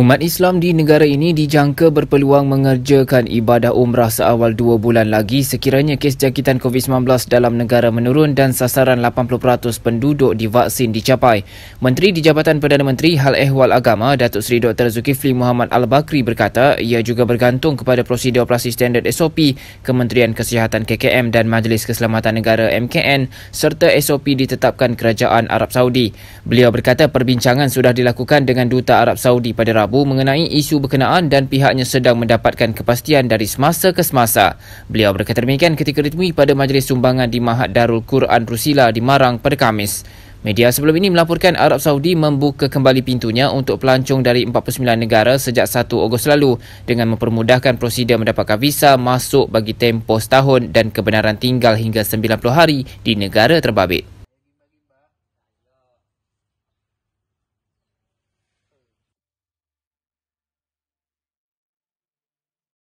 Umat Islam di negara ini dijangka berpeluang mengerjakan ibadah umrah seawal dua bulan lagi sekiranya kes jangkitan COVID-19 dalam negara menurun dan sasaran 80% penduduk divaksin dicapai. Menteri di Jabatan Perdana Menteri Hal Ehwal Agama, Datuk Seri Dr. Zulkifli Muhammad Al-Bakri berkata ia juga bergantung kepada prosedur operasi standard SOP Kementerian Kesihatan KKM dan Majlis Keselamatan Negara MKN serta SOP ditetapkan Kerajaan Arab Saudi. Beliau berkata perbincangan sudah dilakukan dengan Duta Arab Saudi pada Rabu Rabu mengenai isu berkenaan dan pihaknya sedang mendapatkan kepastian dari semasa ke semasa. Beliau berkata demikian ketika ditemui pada majlis sumbangan di Mahat Darul Quran Rusila di Marang pada Kamis. Media sebelum ini melaporkan Arab Saudi membuka kembali pintunya untuk pelancong dari 49 negara sejak 1 Ogos lalu dengan mempermudahkan prosedur mendapatkan visa masuk bagi tempoh setahun dan kebenaran tinggal hingga 90 hari di negara terbabit.